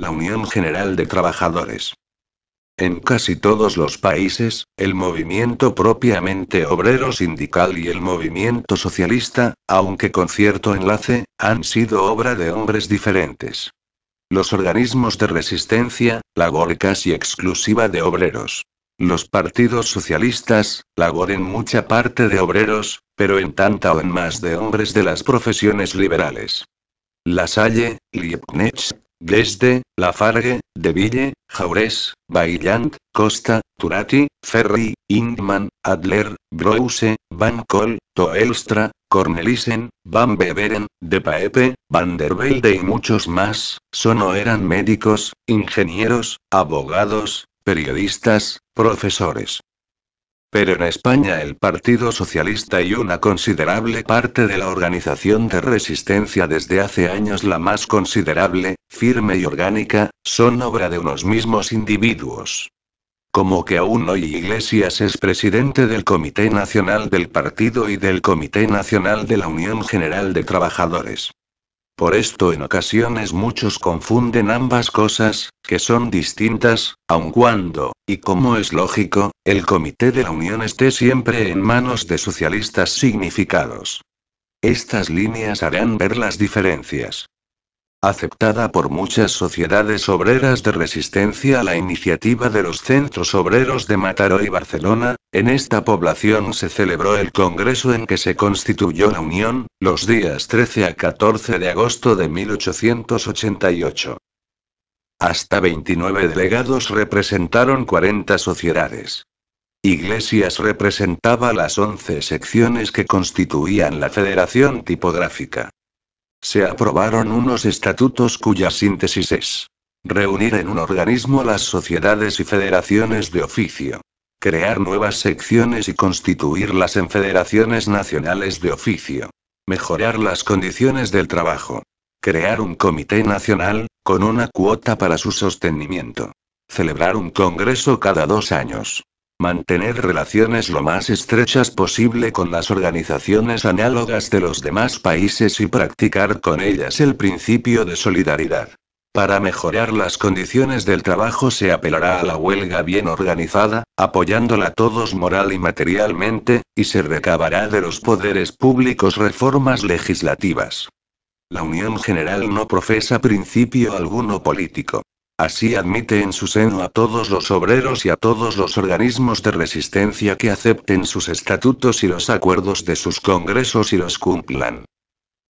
la Unión General de Trabajadores. En casi todos los países, el movimiento propiamente obrero sindical y el movimiento socialista, aunque con cierto enlace, han sido obra de hombres diferentes. Los organismos de resistencia, labor casi exclusiva de obreros. Los partidos socialistas, labor en mucha parte de obreros, pero en tanta o en más de hombres de las profesiones liberales. Lasalle, Liebknecht, desde, Lafargue, Deville, Jaures, bailland Costa, Turati, Ferry, Ingman, Adler, Brouse, Van Col, Toelstra, Cornelissen, Van Beveren, De Paepe, Van der Velde y muchos más, solo eran médicos, ingenieros, abogados, periodistas, profesores. Pero en España el Partido Socialista y una considerable parte de la organización de resistencia desde hace años la más considerable, firme y orgánica, son obra de unos mismos individuos. Como que aún hoy Iglesias es presidente del Comité Nacional del Partido y del Comité Nacional de la Unión General de Trabajadores. Por esto en ocasiones muchos confunden ambas cosas, que son distintas, aun cuando, y como es lógico, el Comité de la Unión esté siempre en manos de socialistas significados. Estas líneas harán ver las diferencias aceptada por muchas sociedades obreras de resistencia a la iniciativa de los centros obreros de Mataró y Barcelona, en esta población se celebró el Congreso en que se constituyó la Unión, los días 13 a 14 de agosto de 1888. Hasta 29 delegados representaron 40 sociedades. Iglesias representaba las 11 secciones que constituían la Federación Tipográfica. Se aprobaron unos estatutos cuya síntesis es reunir en un organismo las sociedades y federaciones de oficio, crear nuevas secciones y constituirlas en federaciones nacionales de oficio, mejorar las condiciones del trabajo, crear un comité nacional, con una cuota para su sostenimiento, celebrar un congreso cada dos años, Mantener relaciones lo más estrechas posible con las organizaciones análogas de los demás países y practicar con ellas el principio de solidaridad. Para mejorar las condiciones del trabajo se apelará a la huelga bien organizada, apoyándola todos moral y materialmente, y se recabará de los poderes públicos reformas legislativas. La Unión General no profesa principio alguno político. Así admite en su seno a todos los obreros y a todos los organismos de resistencia que acepten sus estatutos y los acuerdos de sus congresos y los cumplan.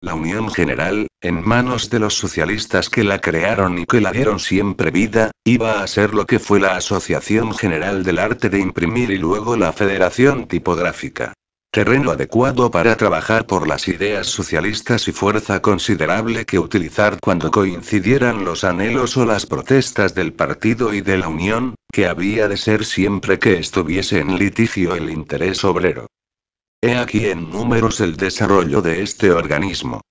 La Unión General, en manos de los socialistas que la crearon y que la dieron siempre vida, iba a ser lo que fue la Asociación General del Arte de Imprimir y luego la Federación Tipográfica. Terreno adecuado para trabajar por las ideas socialistas y fuerza considerable que utilizar cuando coincidieran los anhelos o las protestas del partido y de la Unión, que había de ser siempre que estuviese en litigio el interés obrero. He aquí en números el desarrollo de este organismo.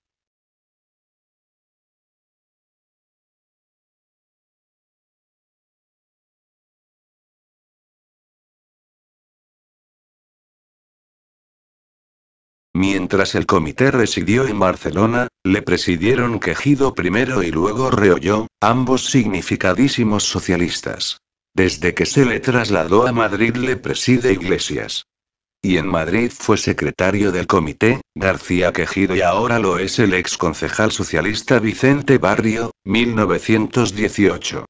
Mientras el comité residió en Barcelona, le presidieron Quejido primero y luego Reolló, ambos significadísimos socialistas. Desde que se le trasladó a Madrid le preside Iglesias. Y en Madrid fue secretario del comité, García Quejido y ahora lo es el ex concejal socialista Vicente Barrio, 1918.